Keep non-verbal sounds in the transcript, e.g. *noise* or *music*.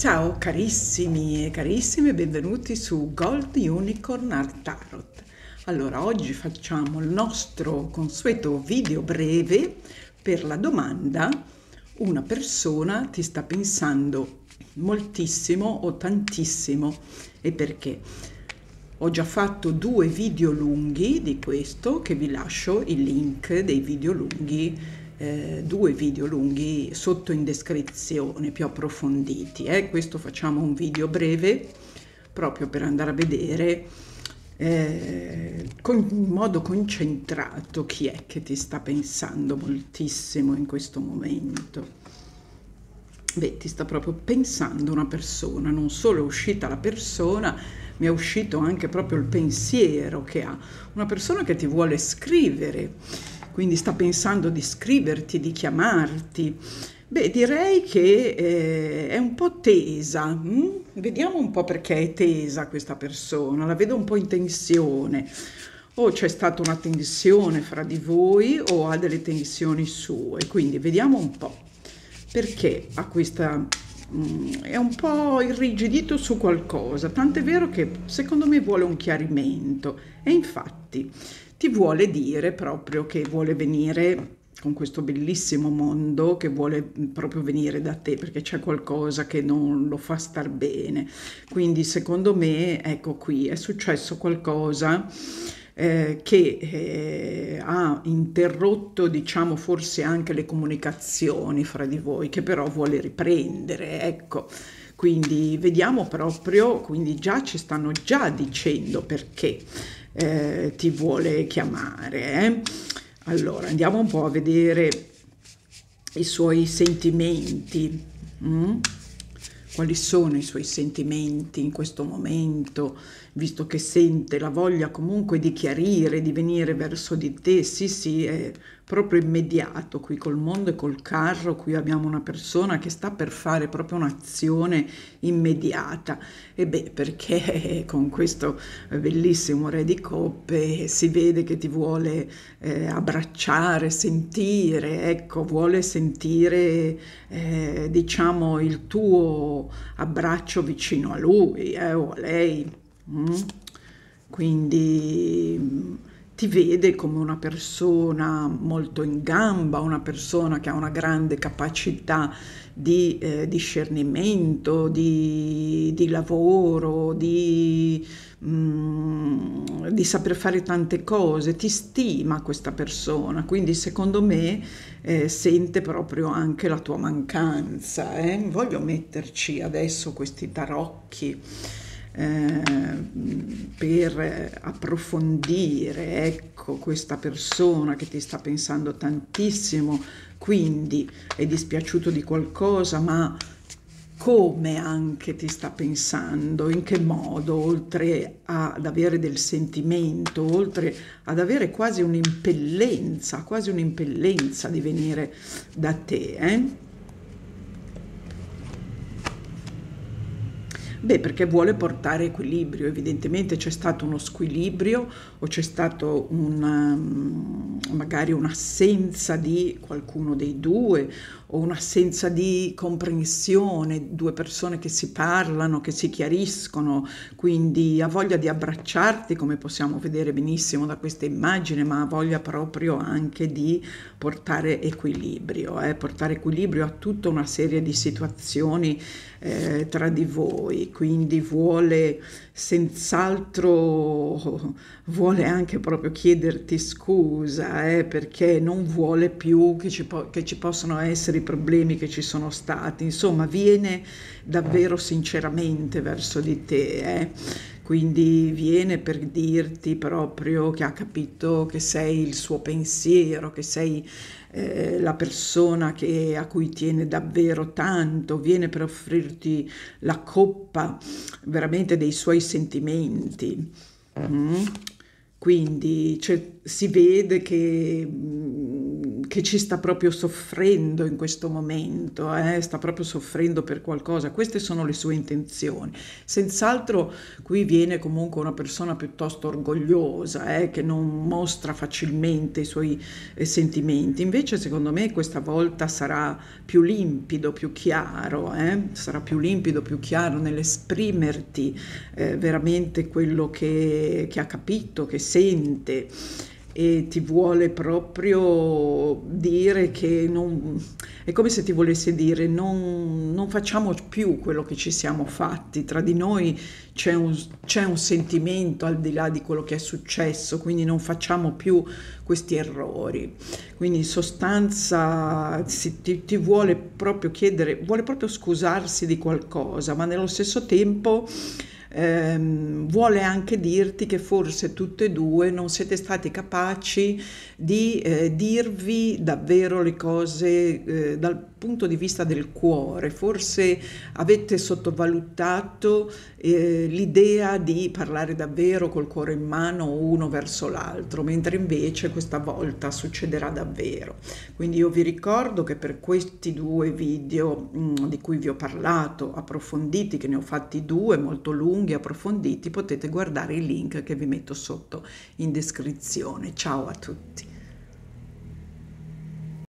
Ciao carissimi e carissime, benvenuti su Gold Unicorn Art Tarot. Allora, oggi facciamo il nostro consueto video breve per la domanda una persona ti sta pensando moltissimo o tantissimo e perché? Ho già fatto due video lunghi di questo che vi lascio il link dei video lunghi eh, due video lunghi sotto in descrizione più approfonditi. Eh. Questo facciamo un video breve proprio per andare a vedere eh, con, in modo concentrato chi è che ti sta pensando moltissimo in questo momento. Beh, ti sta proprio pensando una persona, non solo è uscita la persona, mi è uscito anche proprio il pensiero che ha, una persona che ti vuole scrivere quindi sta pensando di scriverti, di chiamarti. Beh, direi che eh, è un po' tesa. Mh? Mm? Vediamo un po' perché è tesa questa persona, la vedo un po' in tensione. O c'è stata una tensione fra di voi o ha delle tensioni sue, quindi vediamo un po' perché ha questa Mm, è un po' irrigidito su qualcosa, tant'è vero che secondo me vuole un chiarimento e infatti ti vuole dire proprio che vuole venire con questo bellissimo mondo che vuole mm, proprio venire da te perché c'è qualcosa che non lo fa star bene. Quindi secondo me, ecco qui, è successo qualcosa eh, che eh, ha interrotto diciamo forse anche le comunicazioni fra di voi che però vuole riprendere ecco quindi vediamo proprio quindi già ci stanno già dicendo perché eh, ti vuole chiamare eh. allora andiamo un po' a vedere i suoi sentimenti mm? quali sono i suoi sentimenti in questo momento visto che sente la voglia comunque di chiarire, di venire verso di te, sì sì, è proprio immediato qui col mondo e col carro, qui abbiamo una persona che sta per fare proprio un'azione immediata e beh perché *laughs* con questo bellissimo re di coppe si vede che ti vuole eh, abbracciare, sentire, ecco, vuole sentire eh, diciamo il tuo abbraccio vicino a lui eh, o a lei Mm? Quindi mm, ti vede come una persona molto in gamba, una persona che ha una grande capacità di eh, discernimento, di, di lavoro, di, mh, mm, di, saper fare tante cose, ti stima questa persona, quindi secondo me eh, sente proprio anche la tua mancanza. Eh? Voglio metterci adesso questi tarocchi eh, per approfondire ecco, questa persona che ti sta pensando tantissimo, quindi è dispiaciuto di qualcosa, ma come anche ti sta pensando, in che modo, oltre ad avere del sentimento, oltre ad avere quasi un'impellenza, quasi un'impellenza di venire da te. Eh? Beh, perché vuole portare equilibrio, evidentemente c'è stato uno squilibrio o c'è stata ehm, magari un'assenza di qualcuno dei due o un'assenza di comprensione, due persone che si parlano, che si chiariscono, quindi ha voglia di abbracciarti come possiamo vedere benissimo da questa immagine, ma ha voglia proprio anche di portare equilibrio, eh? portare equilibrio a tutta una serie di situazioni eh, tra di voi, quindi vuole senz'altro, vuole anche proprio chiederti scusa eh, perché non vuole più che ci, po- che ci possano essere i problemi che ci sono stati, insomma viene davvero sinceramente verso di te. Eh quindi viene per dirti proprio che ha capito che sei il suo pensiero, che sei eh, la persona che, a cui tiene davvero tanto, viene per offrirti la coppa veramente dei suoi sentimenti. Eh. Mm? Quindi cioè, si vede che che ci sta proprio soffrendo in questo momento, eh? sta proprio soffrendo per qualcosa, queste sono le sue intenzioni. Senz'altro qui viene comunque una persona piuttosto orgogliosa, eh? che non mostra facilmente i suoi eh, sentimenti, invece secondo me questa volta sarà più limpido, più chiaro, eh. sarà più limpido, più chiaro nell'esprimerti eh, veramente quello che, che ha capito, che sente e ti vuole proprio dire che non, è come se ti volesse dire non, non facciamo più quello che ci siamo fatti, tra di noi c'è un, c'è un sentimento al di là di quello che è successo, quindi non facciamo più questi errori. Quindi in sostanza si, ti, ti vuole proprio chiedere, vuole proprio scusarsi di qualcosa, ma nello stesso tempo ehm, vuole anche dirti che forse tutte e due non siete stati capaci di eh, dirvi davvero le cose eh, dal punto di vista del cuore, forse avete sottovalutato eh, l'idea di parlare davvero col cuore in mano uno verso l'altro, mentre invece questa volta succederà davvero. Quindi io vi ricordo che per questi due video mh, mm, di cui vi ho parlato, approfonditi, che ne ho fatti due molto lunghi, lunghi approfonditi potete guardare i link che vi metto sotto in descrizione. Ciao a tutti!